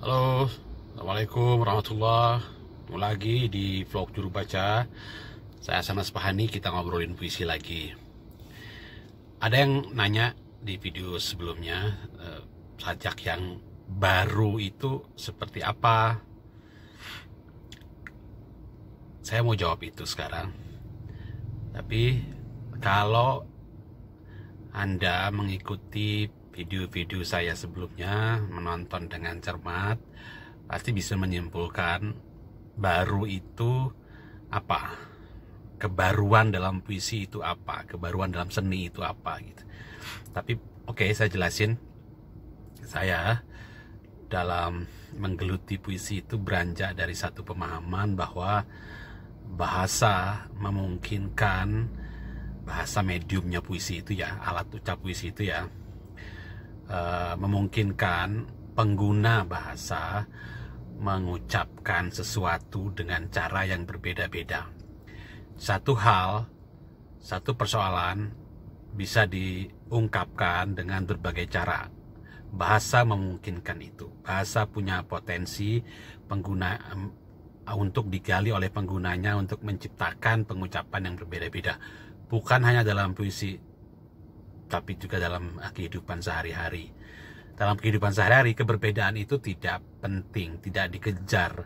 Halo, Assalamualaikum warahmatullahi Ketemu lagi di vlog Juru Baca Saya sama Sepahani kita ngobrolin puisi lagi Ada yang nanya di video sebelumnya eh, Sajak yang baru itu seperti apa? Saya mau jawab itu sekarang Tapi kalau anda mengikuti video-video saya sebelumnya, menonton dengan cermat, pasti bisa menyimpulkan baru itu apa? Kebaruan dalam puisi itu apa? Kebaruan dalam seni itu apa gitu. Tapi oke, okay, saya jelasin. Saya dalam menggeluti puisi itu beranjak dari satu pemahaman bahwa bahasa memungkinkan bahasa mediumnya puisi itu ya alat ucap puisi itu ya uh, memungkinkan pengguna bahasa mengucapkan sesuatu dengan cara yang berbeda-beda. Satu hal, satu persoalan bisa diungkapkan dengan berbagai cara. Bahasa memungkinkan itu. Bahasa punya potensi pengguna untuk digali oleh penggunanya untuk menciptakan pengucapan yang berbeda-beda bukan hanya dalam puisi tapi juga dalam kehidupan sehari-hari dalam kehidupan sehari-hari keberbedaan itu tidak penting tidak dikejar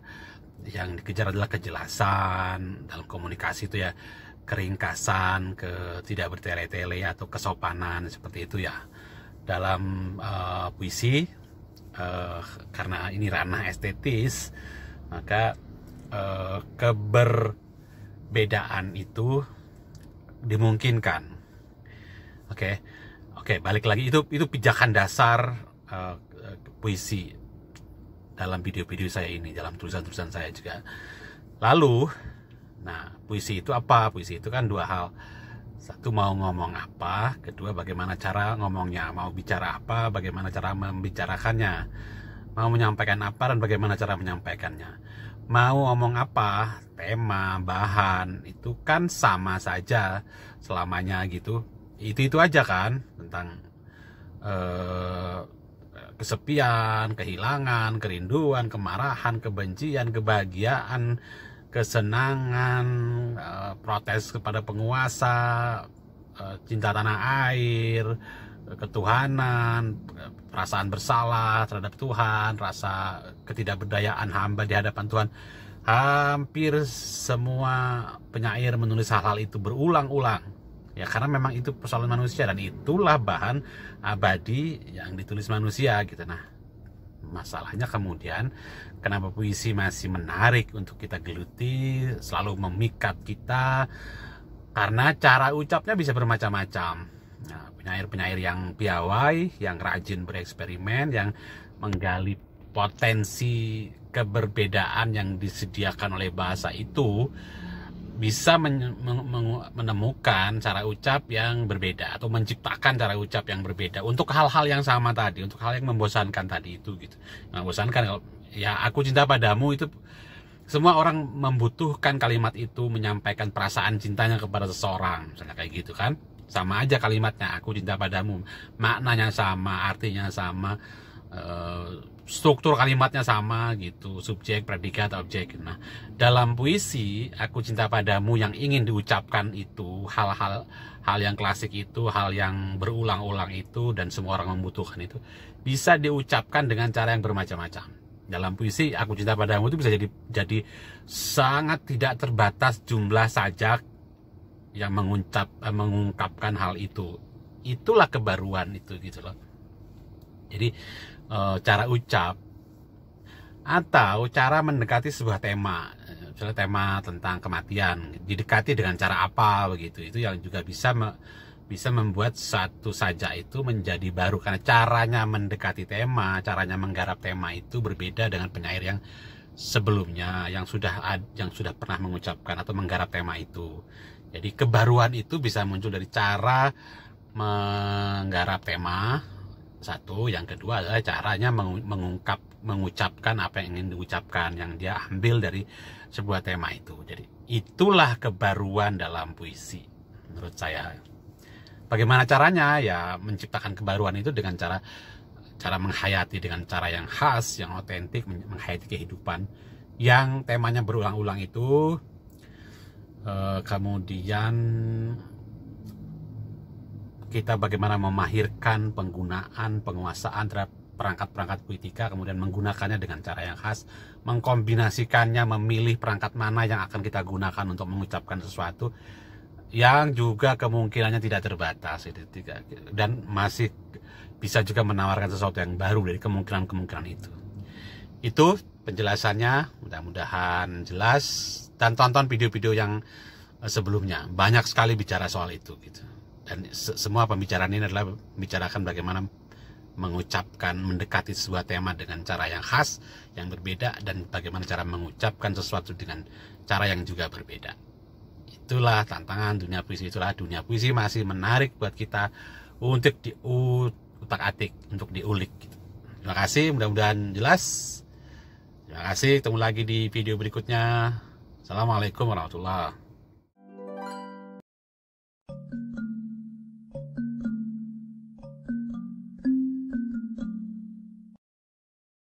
yang dikejar adalah kejelasan dalam komunikasi itu ya keringkasan ke tidak bertele-tele atau kesopanan seperti itu ya dalam uh, puisi uh, karena ini ranah estetis maka uh, keberbedaan itu dimungkinkan. Oke. Okay. Oke, okay, balik lagi itu itu pijakan dasar uh, puisi dalam video-video saya ini, dalam tulisan-tulisan saya juga. Lalu, nah, puisi itu apa? Puisi itu kan dua hal. Satu mau ngomong apa, kedua bagaimana cara ngomongnya, mau bicara apa, bagaimana cara membicarakannya, mau menyampaikan apa dan bagaimana cara menyampaikannya mau ngomong apa, tema, bahan, itu kan sama saja selamanya gitu. Itu-itu aja kan tentang eh, kesepian, kehilangan, kerinduan, kemarahan, kebencian, kebahagiaan, kesenangan, eh, protes kepada penguasa, eh, cinta tanah air, ketuhanan, perasaan bersalah terhadap Tuhan, rasa ketidakberdayaan hamba di hadapan Tuhan. Hampir semua penyair menulis hal-hal itu berulang-ulang ya karena memang itu persoalan manusia dan itulah bahan abadi yang ditulis manusia gitu nah masalahnya kemudian kenapa puisi masih menarik untuk kita geluti selalu memikat kita karena cara ucapnya bisa bermacam-macam penyair-penyair yang piawai, yang rajin bereksperimen, yang menggali potensi keberbedaan yang disediakan oleh bahasa itu bisa menemukan cara ucap yang berbeda atau menciptakan cara ucap yang berbeda untuk hal-hal yang sama tadi, untuk hal yang membosankan tadi itu gitu. Membosankan nah, kalau ya aku cinta padamu itu semua orang membutuhkan kalimat itu menyampaikan perasaan cintanya kepada seseorang, misalnya kayak gitu kan sama aja kalimatnya aku cinta padamu maknanya sama artinya sama eh, struktur kalimatnya sama gitu subjek predikat objek nah dalam puisi aku cinta padamu yang ingin diucapkan itu hal-hal hal yang klasik itu hal yang berulang-ulang itu dan semua orang membutuhkan itu bisa diucapkan dengan cara yang bermacam-macam dalam puisi aku cinta padamu itu bisa jadi jadi sangat tidak terbatas jumlah sajak yang mengucap eh, mengungkapkan hal itu itulah kebaruan itu gitu loh jadi e, cara ucap atau cara mendekati sebuah tema eh, misalnya tema tentang kematian didekati dengan cara apa begitu itu yang juga bisa me, bisa membuat satu saja itu menjadi baru karena caranya mendekati tema caranya menggarap tema itu berbeda dengan penyair yang sebelumnya yang sudah yang sudah pernah mengucapkan atau menggarap tema itu jadi kebaruan itu bisa muncul dari cara menggarap tema satu, yang kedua adalah caranya mengungkap, mengucapkan apa yang ingin diucapkan yang dia ambil dari sebuah tema itu. Jadi itulah kebaruan dalam puisi menurut saya. Bagaimana caranya? Ya menciptakan kebaruan itu dengan cara cara menghayati dengan cara yang khas, yang otentik, menghayati kehidupan yang temanya berulang-ulang itu Eh, kemudian kita bagaimana memahirkan penggunaan penguasaan terhadap perangkat-perangkat politika kemudian menggunakannya dengan cara yang khas mengkombinasikannya memilih perangkat mana yang akan kita gunakan untuk mengucapkan sesuatu yang juga kemungkinannya tidak terbatas dan masih bisa juga menawarkan sesuatu yang baru dari kemungkinan-kemungkinan itu itu penjelasannya mudah-mudahan jelas dan tonton video-video yang eh, sebelumnya banyak sekali bicara soal itu gitu dan se semua pembicaraan ini adalah membicarakan bagaimana mengucapkan mendekati sebuah tema dengan cara yang khas yang berbeda dan bagaimana cara mengucapkan sesuatu dengan cara yang juga berbeda itulah tantangan dunia puisi itulah dunia puisi masih menarik buat kita untuk diutak atik untuk diulik gitu. terima kasih mudah-mudahan jelas Terima kasih, ketemu lagi di video berikutnya. Assalamualaikum warahmatullahi